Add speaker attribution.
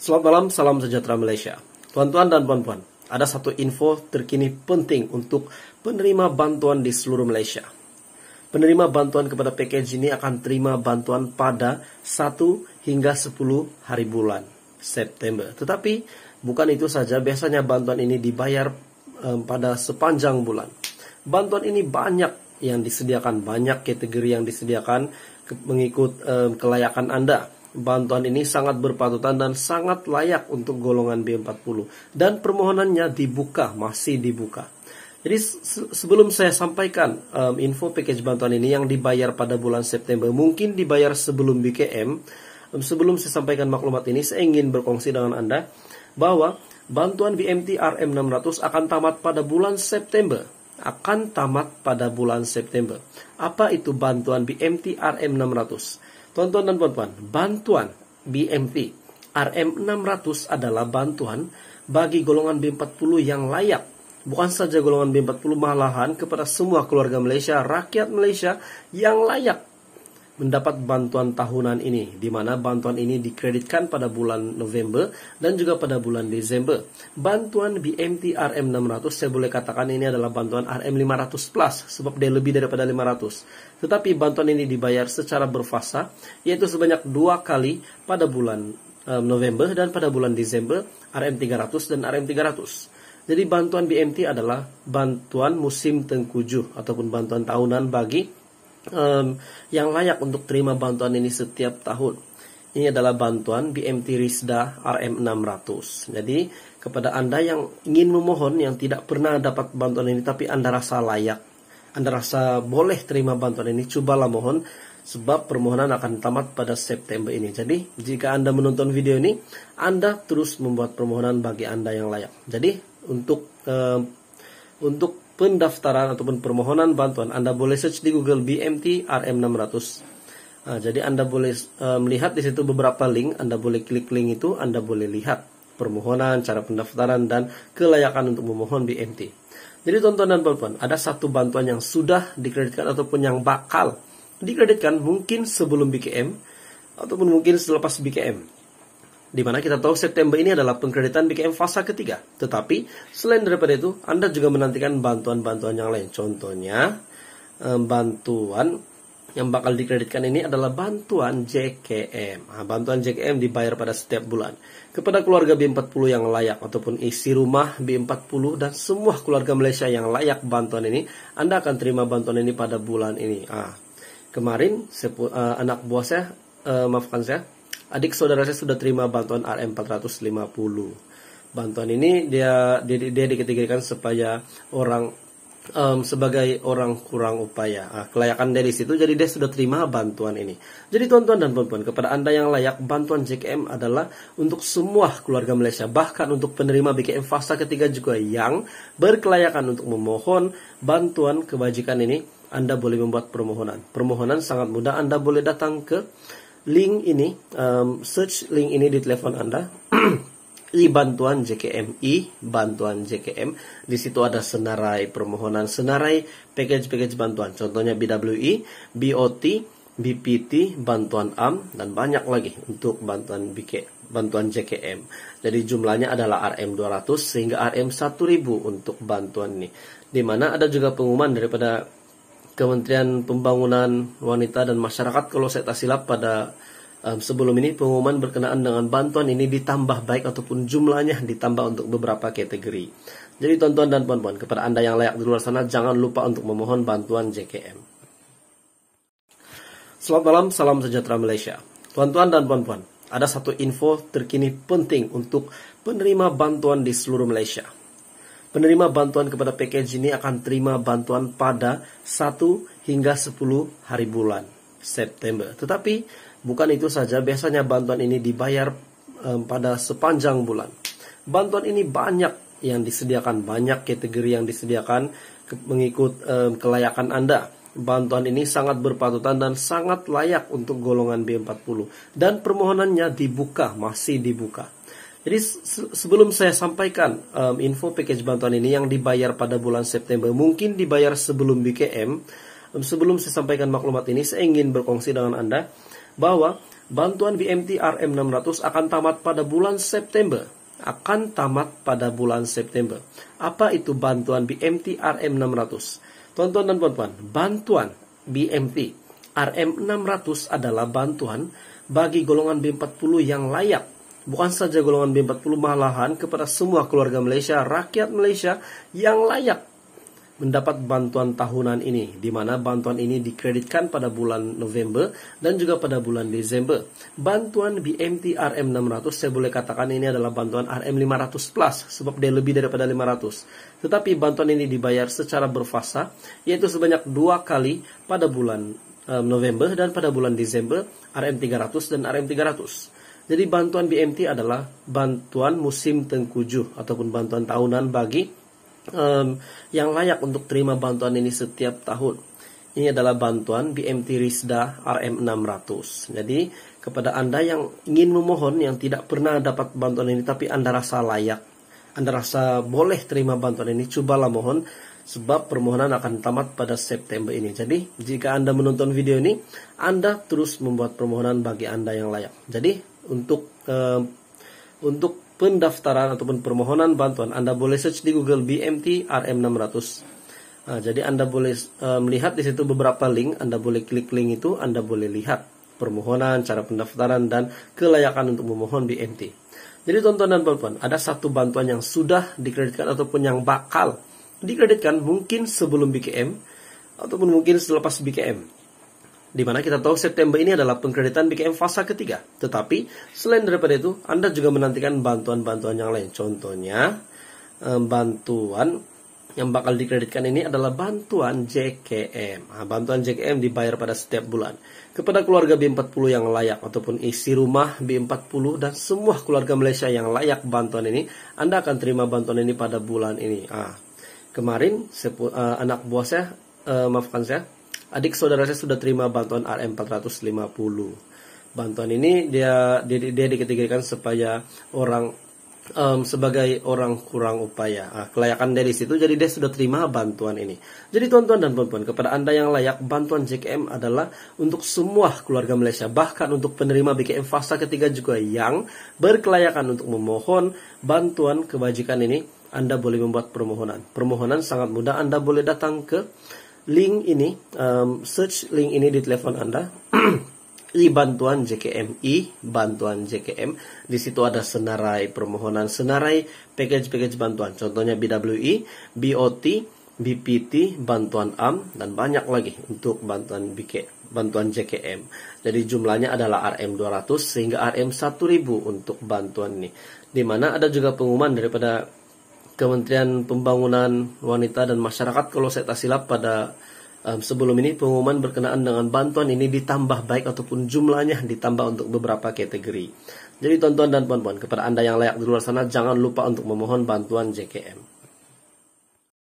Speaker 1: Selamat malam, salam sejahtera Malaysia. Tuan-tuan dan puan-puan, ada satu info terkini penting untuk penerima bantuan di seluruh Malaysia. Penerima bantuan kepada package ini akan terima bantuan pada 1 hingga 10 hari bulan September. Tetapi bukan itu saja, biasanya bantuan ini dibayar um, pada sepanjang bulan. Bantuan ini banyak yang disediakan, banyak kategori yang disediakan mengikut um, kelayakan Anda bantuan ini sangat berpatutan dan sangat layak untuk golongan B40 dan permohonannya dibuka masih dibuka. Jadi se sebelum saya sampaikan um, info package bantuan ini yang dibayar pada bulan September mungkin dibayar sebelum BKM um, sebelum saya sampaikan maklumat ini saya ingin berkongsi dengan Anda bahwa bantuan BMT RM600 akan tamat pada bulan September akan tamat pada bulan September. Apa itu bantuan BMT RM600? Tonton dan puan-puan, bantuan BMT RM600 adalah bantuan bagi golongan B40 yang layak. Bukan saja golongan B40 malahan kepada semua keluarga Malaysia, rakyat Malaysia yang layak mendapat bantuan tahunan ini, di mana bantuan ini dikreditkan pada bulan November dan juga pada bulan Desember. Bantuan BMT RM600 saya boleh katakan ini adalah bantuan RM500 plus, sebab dia lebih daripada 500. Tetapi bantuan ini dibayar secara berfasa, yaitu sebanyak dua kali pada bulan um, November dan pada bulan Desember RM300 dan RM300. Jadi bantuan BMT adalah bantuan musim tengkujuh ataupun bantuan tahunan bagi um, yang layak untuk terima bantuan ini setiap tahun. Ini adalah bantuan BMT Risda RM600. Jadi, kepada Anda yang ingin memohon yang tidak pernah dapat bantuan ini tapi Anda rasa layak, Anda rasa boleh terima bantuan ini, cobalah mohon sebab permohonan akan tamat pada September ini. Jadi, jika Anda menonton video ini, Anda terus membuat permohonan bagi Anda yang layak. Jadi, untuk uh, untuk pendaftaran ataupun permohonan bantuan. Anda boleh search di Google BMT RM600. Nah, jadi Anda boleh eh, melihat di situ beberapa link, Anda boleh klik link itu, Anda boleh lihat permohonan, cara pendaftaran dan kelayakan untuk memohon BMT. Jadi tonton dan bantuan ada satu bantuan yang sudah dikreditkan ataupun yang bakal dikreditkan mungkin sebelum BKM ataupun mungkin selepas BKM di mana kita tahu September ini adalah pengkreditan BKM fase ketiga. Tetapi selain daripada itu, Anda juga menantikan bantuan-bantuan yang lain. Contohnya, bantuan yang bakal dikreditkan ini adalah bantuan JKM. Nah, bantuan JKM dibayar pada setiap bulan kepada keluarga B40 yang layak ataupun isi rumah B40 dan semua keluarga Malaysia yang layak bantuan ini, Anda akan terima bantuan ini pada bulan ini. Ah, kemarin sepul, uh, eh, anak buah saya, uh, maafkan saya, adik saudara saya sudah terima bantuan RM450. Bantuan ini dia dia, dia diketikkan supaya orang um, sebagai orang kurang upaya. Nah, kelayakan dari situ jadi dia sudah terima bantuan ini. Jadi tuan-tuan dan puan-puan, kepada Anda yang layak bantuan JKM adalah untuk semua keluarga Malaysia, bahkan untuk penerima BKM fasa ketiga juga yang berkelayakan untuk memohon bantuan kebajikan ini, Anda boleh membuat permohonan. Permohonan sangat mudah, Anda boleh datang ke link ini, um, search link ini di telepon Anda. I bantuan JKM, I bantuan JKM. Di situ ada senarai permohonan, senarai package-package bantuan. Contohnya BWI, BOT, BPT, bantuan AM dan banyak lagi untuk bantuan BK, bantuan JKM. Jadi jumlahnya adalah RM 200 sehingga RM 1000 untuk bantuan ini. Di mana ada juga pengumuman daripada Kementerian Pembangunan Wanita dan Masyarakat kalau saya tak silap pada um, sebelum ini pengumuman berkenaan dengan bantuan ini ditambah baik ataupun jumlahnya ditambah untuk beberapa kategori. Jadi tonton dan puan-puan kepada Anda yang layak di luar sana jangan lupa untuk memohon bantuan JKM. Selamat malam, salam sejahtera Malaysia. Tuan-tuan dan puan-puan, ada satu info terkini penting untuk penerima bantuan di seluruh Malaysia. Penerima bantuan kepada package ini akan terima bantuan pada 1 hingga 10 hari bulan September. Tetapi bukan itu saja, biasanya bantuan ini dibayar um, pada sepanjang bulan. Bantuan ini banyak yang disediakan, banyak kategori yang disediakan ke, mengikut um, kelayakan Anda. Bantuan ini sangat berpatutan dan sangat layak untuk golongan B40 dan permohonannya dibuka, masih dibuka. Jadi se sebelum saya sampaikan um, info package bantuan ini yang dibayar pada bulan September, mungkin dibayar sebelum BKM. Um, sebelum saya sampaikan maklumat ini, saya ingin berkongsi dengan Anda bahwa bantuan BMT RM600 akan tamat pada bulan September. Akan tamat pada bulan September. Apa itu bantuan BMT RM600? Tonton dan puan-puan, bantuan BMT RM600 adalah bantuan bagi golongan B40 yang layak bukan saja golongan B40 malahan kepada semua keluarga Malaysia, rakyat Malaysia yang layak mendapat bantuan tahunan ini, di mana bantuan ini dikreditkan pada bulan November dan juga pada bulan Desember. Bantuan BMT RM600 saya boleh katakan ini adalah bantuan RM500 plus, sebab dia lebih daripada 500. Tetapi bantuan ini dibayar secara berfasa, yaitu sebanyak dua kali pada bulan eh, November dan pada bulan Desember RM300 dan RM300. Jadi bantuan BMT adalah bantuan musim tengkujuh ataupun bantuan tahunan bagi um, yang layak untuk terima bantuan ini setiap tahun. Ini adalah bantuan BMT Risda RM600. Jadi kepada Anda yang ingin memohon yang tidak pernah dapat bantuan ini tapi Anda rasa layak, Anda rasa boleh terima bantuan ini, cobalah mohon sebab permohonan akan tamat pada September ini. Jadi jika Anda menonton video ini, Anda terus membuat permohonan bagi Anda yang layak. Jadi untuk uh, untuk pendaftaran ataupun permohonan bantuan Anda boleh search di Google BMT RM600 Nah, jadi Anda boleh uh, melihat di situ beberapa link, Anda boleh klik link itu, Anda boleh lihat permohonan, cara pendaftaran dan kelayakan untuk memohon BMT. Jadi tonton dan perempuan, ada satu bantuan yang sudah dikreditkan ataupun yang bakal dikreditkan mungkin sebelum BKM ataupun mungkin selepas BKM di mana kita tahu September ini adalah pengkreditan BKM fase ketiga. Tetapi selain daripada itu, Anda juga menantikan bantuan-bantuan yang lain. Contohnya, bantuan yang bakal dikreditkan ini adalah bantuan JKM. Nah, bantuan JKM dibayar pada setiap bulan kepada keluarga B40 yang layak ataupun isi rumah B40 dan semua keluarga Malaysia yang layak bantuan ini, Anda akan terima bantuan ini pada bulan ini. Ah, kemarin sepul, uh, eh, anak buah saya, uh, maafkan saya, adik saudara saya sudah terima bantuan RM450. Bantuan ini dia dia, dia supaya orang um, sebagai orang kurang upaya. Nah, kelayakan dari situ, jadi dia sudah terima bantuan ini. Jadi tuan-tuan dan puan-puan, kepada Anda yang layak, bantuan JKM adalah untuk semua keluarga Malaysia, bahkan untuk penerima BKM fasa ketiga juga yang berkelayakan untuk memohon bantuan kebajikan ini, Anda boleh membuat permohonan. Permohonan sangat mudah, Anda boleh datang ke link ini, um, search link ini di telepon Anda. I bantuan JKM, I bantuan JKM. Di situ ada senarai permohonan, senarai package-package bantuan. Contohnya BWI, BOT, BPT, bantuan AM, dan banyak lagi untuk bantuan BK, bantuan JKM. Jadi jumlahnya adalah RM200 sehingga RM1000 untuk bantuan ini. di mana ada juga pengumuman daripada Kementerian Pembangunan Wanita dan Masyarakat kalau saya tak silap pada um, sebelum ini pengumuman berkenaan dengan bantuan ini ditambah baik ataupun jumlahnya ditambah untuk beberapa kategori. Jadi tonton dan puan-puan kepada Anda yang layak di luar sana jangan lupa untuk memohon bantuan JKM.